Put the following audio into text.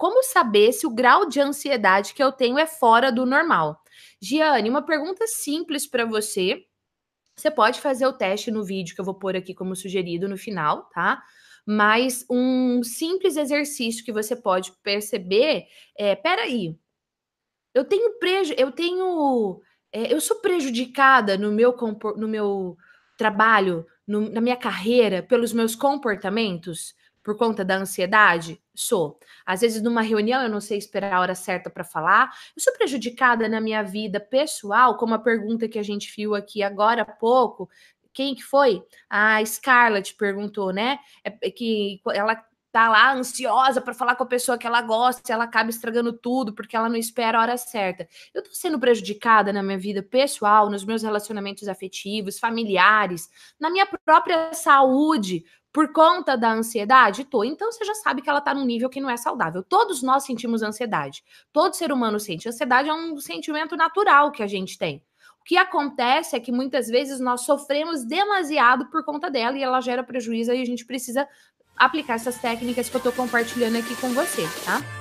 Como saber se o grau de ansiedade que eu tenho é fora do normal? Giane, uma pergunta simples para você. Você pode fazer o teste no vídeo que eu vou pôr aqui como sugerido no final, tá? Mas um simples exercício que você pode perceber é: peraí, eu tenho preju, eu tenho. É, eu sou prejudicada no meu, no meu trabalho, no, na minha carreira, pelos meus comportamentos? por conta da ansiedade? Sou. Às vezes, numa reunião, eu não sei esperar a hora certa para falar. Eu sou prejudicada na minha vida pessoal, como a pergunta que a gente viu aqui agora há pouco. Quem que foi? A Scarlett perguntou, né? É, é que ela tá lá ansiosa para falar com a pessoa que ela gosta, ela acaba estragando tudo porque ela não espera a hora certa. Eu tô sendo prejudicada na minha vida pessoal, nos meus relacionamentos afetivos, familiares, na minha própria saúde por conta da ansiedade? Tô. Então você já sabe que ela tá num nível que não é saudável. Todos nós sentimos ansiedade. Todo ser humano sente. Ansiedade é um sentimento natural que a gente tem. O que acontece é que muitas vezes nós sofremos demasiado por conta dela e ela gera prejuízo e a gente precisa aplicar essas técnicas que eu estou compartilhando aqui com você, tá?